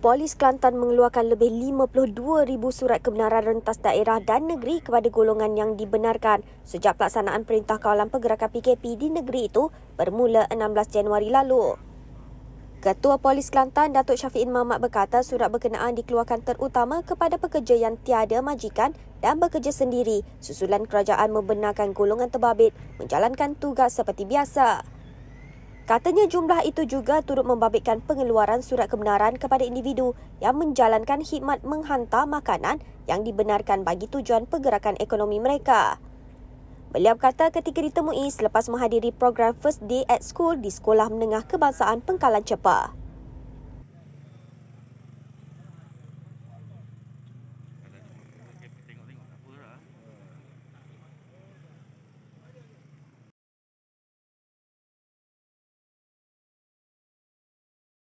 Polis Kelantan mengeluarkan lebih 52,000 surat kebenaran rentas daerah dan negeri kepada golongan yang dibenarkan sejak pelaksanaan Perintah Kawalan Pergerakan PKP di negeri itu bermula 16 Januari lalu. Ketua Polis Kelantan, Datuk Syafiin Mahmat berkata surat berkenaan dikeluarkan terutama kepada pekerja yang tiada majikan dan bekerja sendiri susulan kerajaan membenarkan golongan terbabit menjalankan tugas seperti biasa. Katanya jumlah itu juga turut membabitkan pengeluaran surat kebenaran kepada individu yang menjalankan khidmat menghantar makanan yang dibenarkan bagi tujuan pergerakan ekonomi mereka. Beliau kata ketika ditemui selepas menghadiri program First Day at School di Sekolah Menengah Kebangsaan Pengkalan Cepat.